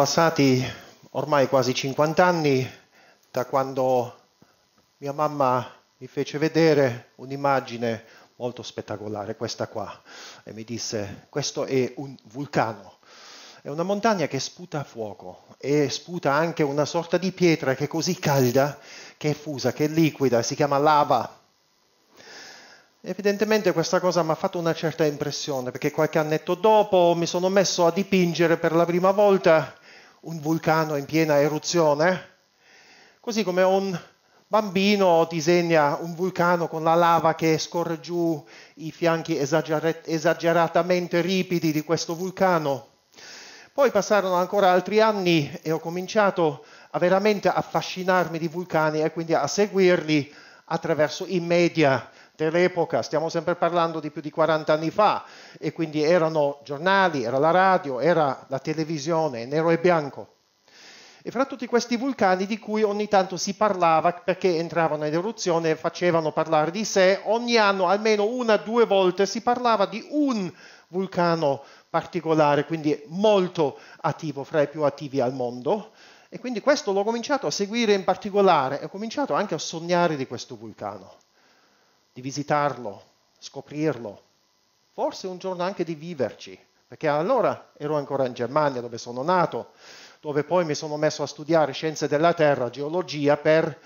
passati ormai quasi 50 anni da quando mia mamma mi fece vedere un'immagine molto spettacolare, questa qua, e mi disse questo è un vulcano. È una montagna che sputa fuoco e sputa anche una sorta di pietra che è così calda, che è fusa, che è liquida, si chiama lava. Evidentemente questa cosa mi ha fatto una certa impressione perché qualche annetto dopo mi sono messo a dipingere per la prima volta un vulcano in piena eruzione, così come un bambino disegna un vulcano con la lava che scorre giù i fianchi esageratamente ripidi di questo vulcano. Poi passarono ancora altri anni e ho cominciato a veramente affascinarmi di vulcani e quindi a seguirli attraverso i media dell'epoca, stiamo sempre parlando di più di 40 anni fa, e quindi erano giornali, era la radio, era la televisione, nero e bianco. E fra tutti questi vulcani di cui ogni tanto si parlava perché entravano in eruzione e facevano parlare di sé, ogni anno almeno una o due volte si parlava di un vulcano particolare, quindi molto attivo, fra i più attivi al mondo. E quindi questo l'ho cominciato a seguire in particolare, ho cominciato anche a sognare di questo vulcano di visitarlo, scoprirlo, forse un giorno anche di viverci, perché allora ero ancora in Germania dove sono nato, dove poi mi sono messo a studiare scienze della Terra, geologia, per...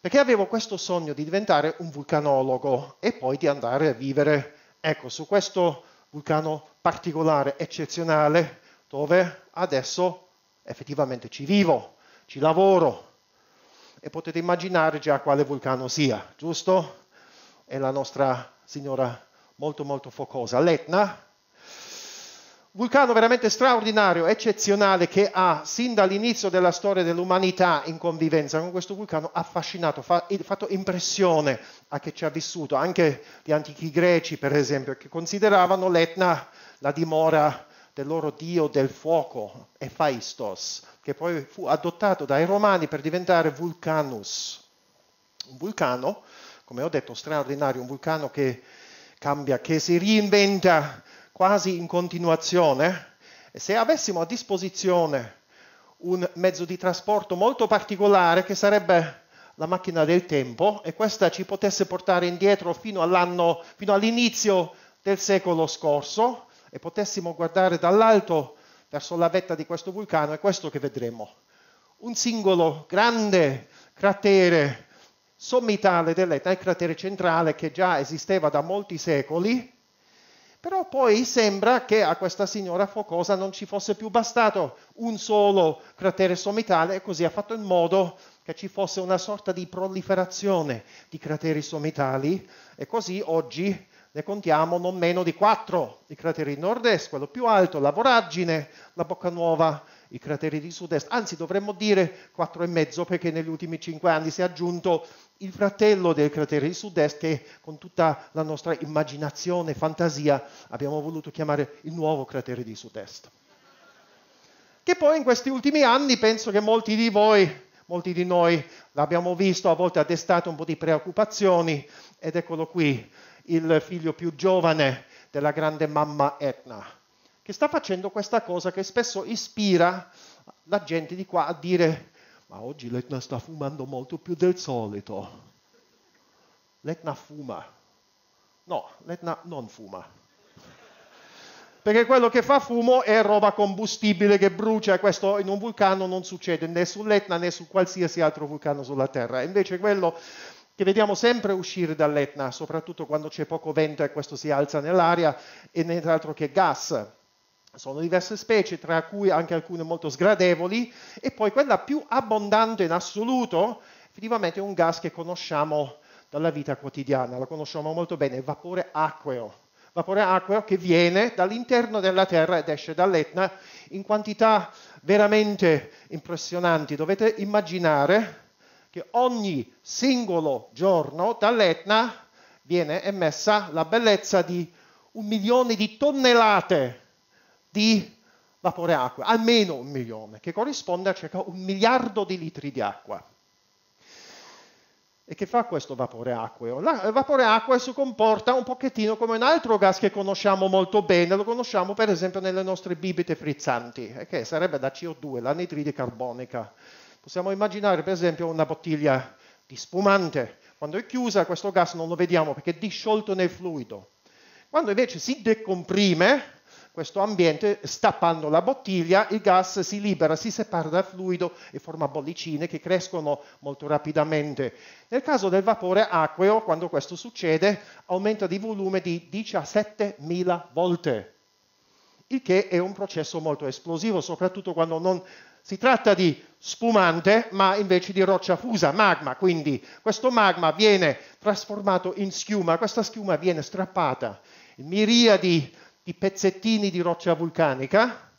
perché avevo questo sogno di diventare un vulcanologo e poi di andare a vivere, ecco, su questo vulcano particolare, eccezionale, dove adesso effettivamente ci vivo, ci lavoro e potete immaginare già quale vulcano sia, giusto? è la nostra signora molto molto focosa, l'Etna, vulcano veramente straordinario, eccezionale, che ha sin dall'inizio della storia dell'umanità in convivenza con questo vulcano affascinato, fa, fatto impressione a chi ci ha vissuto, anche gli antichi greci per esempio, che consideravano l'Etna la dimora del loro dio del fuoco, Hephaistos, che poi fu adottato dai romani per diventare Vulcanus, un vulcano come ho detto, straordinario, un vulcano che cambia, che si reinventa quasi in continuazione. E se avessimo a disposizione un mezzo di trasporto molto particolare che sarebbe la macchina del tempo e questa ci potesse portare indietro fino, all'anno, fino all'inizio del secolo scorso e potessimo guardare dall'alto verso la vetta di questo vulcano, è questo che vedremo. Un singolo grande cratere sommitale dell'Etna, il cratere centrale che già esisteva da molti secoli, però poi sembra che a questa signora focosa non ci fosse più bastato un solo cratere sommitale e così ha fatto in modo che ci fosse una sorta di proliferazione di crateri sommitali e così oggi ne contiamo non meno di quattro, i crateri nord-est, quello più alto, la voragine, la bocca nuova, i crateri di sud-est, anzi dovremmo dire quattro e mezzo perché negli ultimi cinque anni si è aggiunto il fratello del cratere di sud-est che con tutta la nostra immaginazione, e fantasia, abbiamo voluto chiamare il nuovo cratere di sud-est. Che poi in questi ultimi anni penso che molti di voi, molti di noi l'abbiamo visto, a volte ha destato un po' di preoccupazioni ed eccolo qui, il figlio più giovane della grande mamma Etna, che sta facendo questa cosa che spesso ispira la gente di qua a dire ma oggi l'Etna sta fumando molto più del solito. L'Etna fuma. No, l'Etna non fuma. Perché quello che fa fumo è roba combustibile che brucia, questo in un vulcano non succede né sull'Etna né su qualsiasi altro vulcano sulla Terra. Invece quello che vediamo sempre uscire dall'Etna, soprattutto quando c'è poco vento e questo si alza nell'aria, è nient'altro che gas sono diverse specie, tra cui anche alcune molto sgradevoli, e poi quella più abbondante in assoluto, effettivamente è un gas che conosciamo dalla vita quotidiana, lo conosciamo molto bene, il vapore acqueo. Vapore acqueo che viene dall'interno della Terra ed esce dall'Etna in quantità veramente impressionanti. Dovete immaginare che ogni singolo giorno dall'Etna viene emessa la bellezza di un milione di tonnellate di vapore acqua, almeno un milione, che corrisponde a circa un miliardo di litri di acqua. E che fa questo vapore acqueo? il vapore acqueo si comporta un pochettino come un altro gas che conosciamo molto bene, lo conosciamo per esempio nelle nostre bibite frizzanti, eh, che sarebbe da CO2, l'anidride carbonica. Possiamo immaginare per esempio una bottiglia di spumante, quando è chiusa questo gas non lo vediamo perché è disciolto nel fluido. Quando invece si decomprime, questo ambiente, stappando la bottiglia, il gas si libera, si separa dal fluido e forma bollicine che crescono molto rapidamente. Nel caso del vapore acqueo, quando questo succede, aumenta di volume di 17.000 volte, il che è un processo molto esplosivo, soprattutto quando non si tratta di spumante, ma invece di roccia fusa, magma, quindi questo magma viene trasformato in schiuma, questa schiuma viene strappata. Miriadi i pezzettini di roccia vulcanica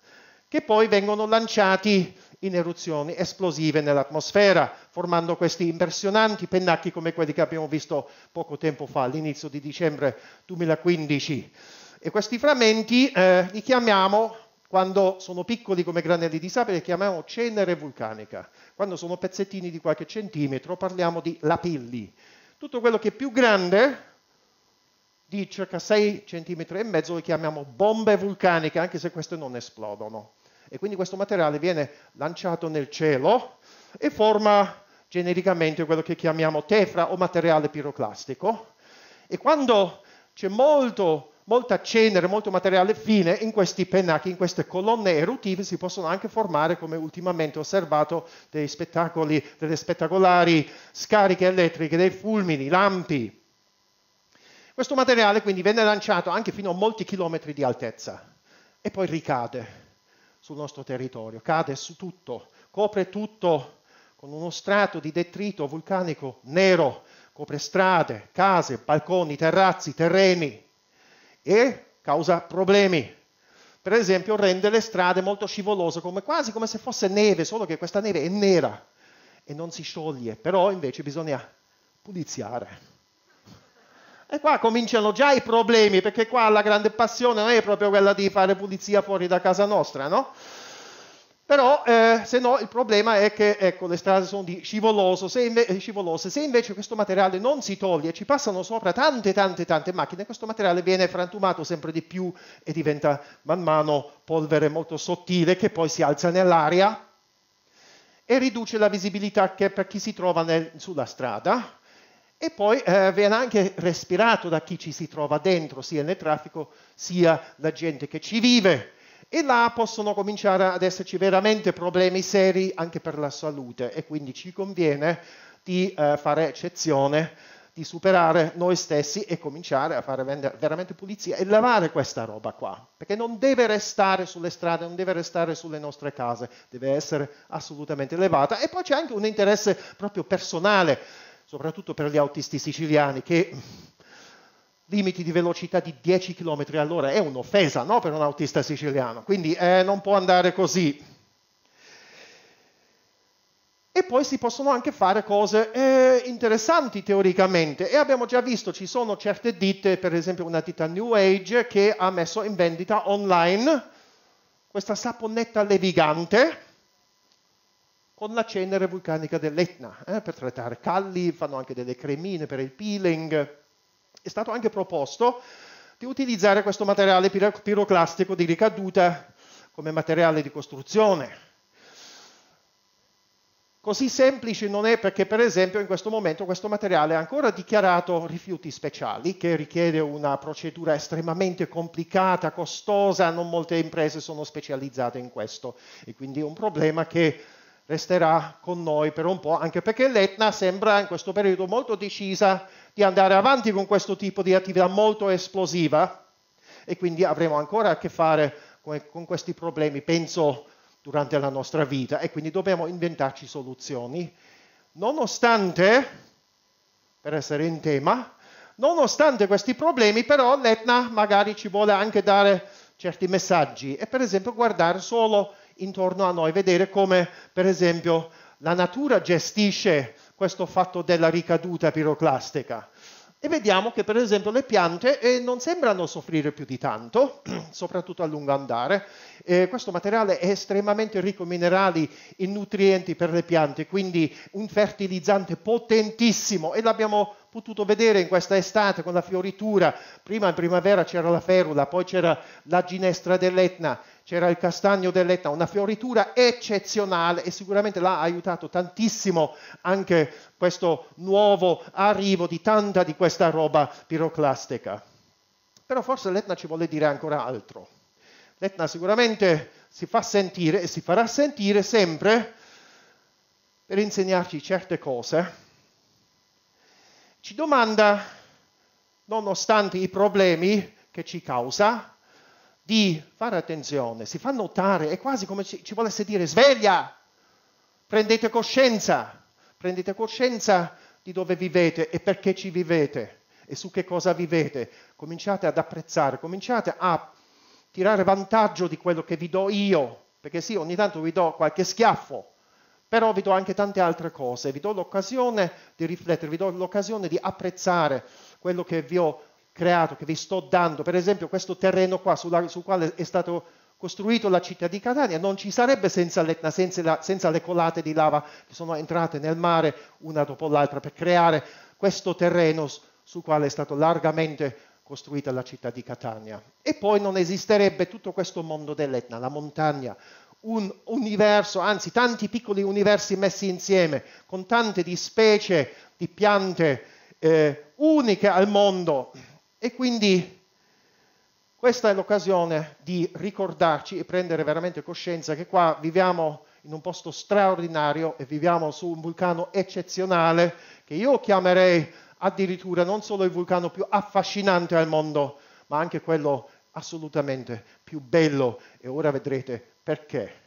che poi vengono lanciati in eruzioni esplosive nell'atmosfera, formando questi impressionanti pennacchi come quelli che abbiamo visto poco tempo fa, all'inizio di dicembre 2015. E questi frammenti eh, li chiamiamo, quando sono piccoli come granelli di sabbia, li chiamiamo cenere vulcanica. Quando sono pezzettini di qualche centimetro parliamo di lapilli. Tutto quello che è più grande di circa 6 cm e mezzo, le chiamiamo bombe vulcaniche, anche se queste non esplodono. E quindi questo materiale viene lanciato nel cielo e forma genericamente quello che chiamiamo tefra o materiale piroclastico. E quando c'è molto, molta cenere, molto materiale fine in questi pennacchi, in queste colonne eruttive, si possono anche formare, come ultimamente ho osservato, dei spettacoli, delle spettacolari scariche elettriche, dei fulmini, lampi, questo materiale quindi viene lanciato anche fino a molti chilometri di altezza e poi ricade sul nostro territorio, cade su tutto, copre tutto con uno strato di detrito vulcanico nero, copre strade, case, balconi, terrazzi, terreni e causa problemi. Per esempio rende le strade molto scivolose, come, quasi come se fosse neve, solo che questa neve è nera e non si scioglie, però invece bisogna puliziare. E qua cominciano già i problemi, perché qua la grande passione non è proprio quella di fare pulizia fuori da casa nostra, no? Però eh, se no il problema è che ecco, le strade sono scivoloso, se inve- eh, scivolose, se invece questo materiale non si toglie, ci passano sopra tante tante tante macchine, questo materiale viene frantumato sempre di più e diventa man mano polvere molto sottile che poi si alza nell'aria e riduce la visibilità che per chi si trova nel, sulla strada e poi eh, viene anche respirato da chi ci si trova dentro, sia nel traffico sia la gente che ci vive. E là possono cominciare ad esserci veramente problemi seri anche per la salute e quindi ci conviene di eh, fare eccezione, di superare noi stessi e cominciare a fare veramente pulizia e lavare questa roba qua, perché non deve restare sulle strade, non deve restare sulle nostre case, deve essere assolutamente levata. E poi c'è anche un interesse proprio personale soprattutto per gli autisti siciliani, che limiti di velocità di 10 km all'ora è un'offesa no? per un autista siciliano, quindi eh, non può andare così. E poi si possono anche fare cose eh, interessanti teoricamente e abbiamo già visto ci sono certe ditte, per esempio una ditta New Age che ha messo in vendita online questa saponetta levigante con la cenere vulcanica dell'Etna eh, per trattare calli, fanno anche delle cremine per il peeling. È stato anche proposto di utilizzare questo materiale piroclastico di ricaduta come materiale di costruzione. Così semplice non è perché, per esempio, in questo momento questo materiale è ancora dichiarato rifiuti speciali, che richiede una procedura estremamente complicata, costosa, non molte imprese sono specializzate in questo e quindi è un problema che resterà con noi per un po', anche perché l'Etna sembra in questo periodo molto decisa di andare avanti con questo tipo di attività molto esplosiva e quindi avremo ancora a che fare con, questi problemi, penso, durante la nostra vita e quindi dobbiamo inventarci soluzioni. Nonostante, per essere in tema, nonostante questi problemi, però l'Etna magari ci vuole anche dare certi messaggi e per esempio guardare solo intorno a noi, vedere come per esempio la natura gestisce questo fatto della ricaduta piroclastica. E vediamo che per esempio le piante eh, non sembrano soffrire più di tanto, soprattutto a lungo andare. Eh, questo materiale è estremamente ricco in minerali, e nutrienti per le piante, quindi un fertilizzante potentissimo e l'abbiamo potuto vedere in questa estate con la fioritura. Prima in primavera c'era la ferula, poi c'era la ginestra dell'Etna c'era il castagno dell'Etna, una fioritura eccezionale e sicuramente l'ha aiutato tantissimo anche questo nuovo arrivo di tanta di questa roba piroclastica. Però forse l'Etna ci vuole dire ancora altro. L'Etna sicuramente si fa sentire e si farà sentire sempre per insegnarci certe cose. Ci domanda, nonostante i problemi che ci causa, di fare attenzione, si fa notare, è quasi come ci, ci volesse dire sveglia, prendete coscienza, prendete coscienza di dove vivete e perché ci vivete e su che cosa vivete, cominciate ad apprezzare, cominciate a tirare vantaggio di quello che vi do io, perché sì, ogni tanto vi do qualche schiaffo, però vi do anche tante altre cose, vi do l'occasione di riflettere, vi do l'occasione di apprezzare quello che vi ho creato, che vi sto dando, per esempio questo terreno qua sulla, sul quale è stato costruito la città di Catania, non ci sarebbe senza l'etna, senza, senza le colate di lava che sono entrate nel mare una dopo l'altra per creare questo terreno sul quale è stata largamente costruita la città di Catania. E poi non esisterebbe tutto questo mondo dell'Etna, la montagna, un universo, anzi tanti piccoli universi messi insieme, con tante di specie, di piante eh, uniche al mondo, e quindi questa è l'occasione di ricordarci e prendere veramente coscienza che qua viviamo in un posto straordinario e viviamo su un vulcano eccezionale che io chiamerei addirittura non solo il vulcano più affascinante al mondo, ma anche quello assolutamente più bello e ora vedrete perché.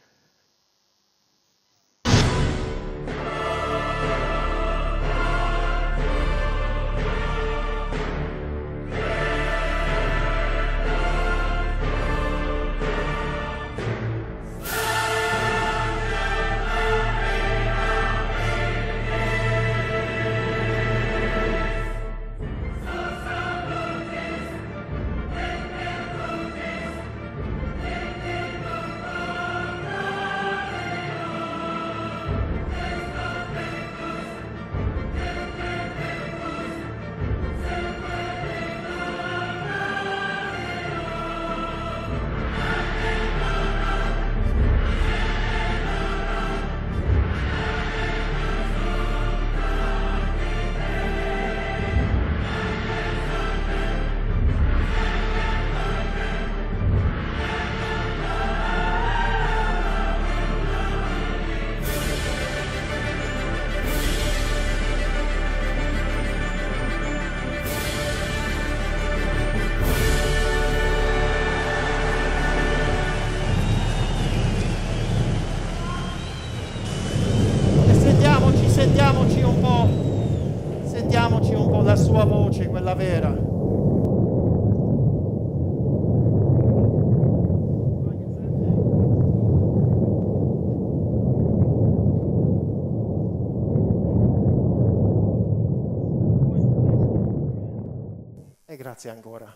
Grazie ancora.